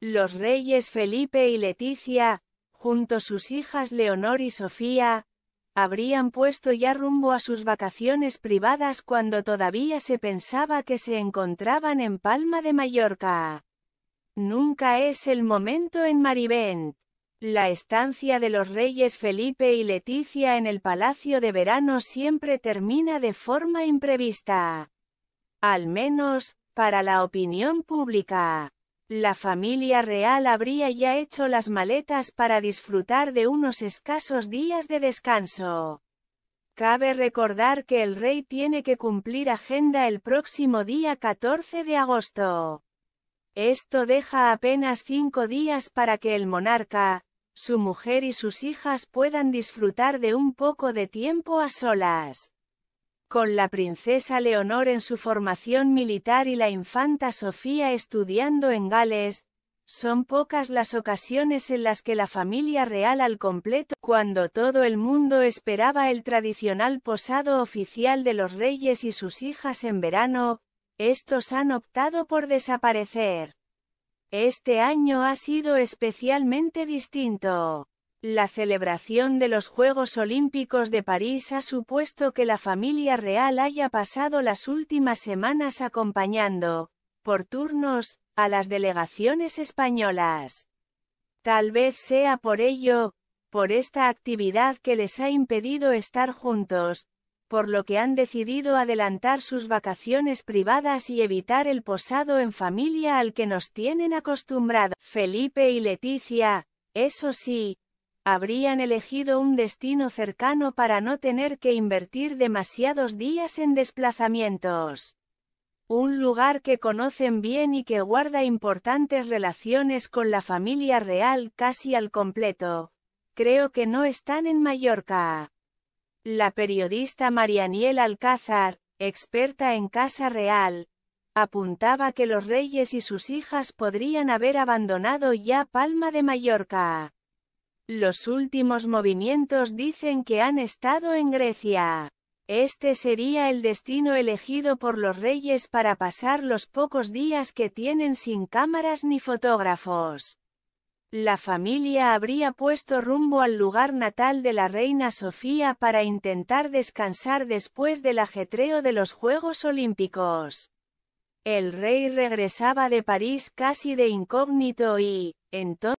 Los reyes Felipe y Leticia, junto sus hijas Leonor y Sofía, habrían puesto ya rumbo a sus vacaciones privadas cuando todavía se pensaba que se encontraban en Palma de Mallorca. Nunca es el momento en Marivent. La estancia de los reyes Felipe y Leticia en el Palacio de Verano siempre termina de forma imprevista. Al menos, para la opinión pública. La familia real habría ya hecho las maletas para disfrutar de unos escasos días de descanso. Cabe recordar que el rey tiene que cumplir agenda el próximo día 14 de agosto. Esto deja apenas cinco días para que el monarca, su mujer y sus hijas puedan disfrutar de un poco de tiempo a solas con la princesa Leonor en su formación militar y la infanta Sofía estudiando en Gales, son pocas las ocasiones en las que la familia real al completo, cuando todo el mundo esperaba el tradicional posado oficial de los reyes y sus hijas en verano, estos han optado por desaparecer. Este año ha sido especialmente distinto. La celebración de los Juegos Olímpicos de París ha supuesto que la familia real haya pasado las últimas semanas acompañando, por turnos, a las delegaciones españolas. Tal vez sea por ello, por esta actividad que les ha impedido estar juntos, por lo que han decidido adelantar sus vacaciones privadas y evitar el posado en familia al que nos tienen acostumbrados. Felipe y Leticia, eso sí, habrían elegido un destino cercano para no tener que invertir demasiados días en desplazamientos. Un lugar que conocen bien y que guarda importantes relaciones con la familia real casi al completo. Creo que no están en Mallorca. La periodista Marianiel Alcázar, experta en Casa Real, apuntaba que los reyes y sus hijas podrían haber abandonado ya Palma de Mallorca. Los últimos movimientos dicen que han estado en Grecia. Este sería el destino elegido por los reyes para pasar los pocos días que tienen sin cámaras ni fotógrafos. La familia habría puesto rumbo al lugar natal de la reina Sofía para intentar descansar después del ajetreo de los Juegos Olímpicos. El rey regresaba de París casi de incógnito y, entonces,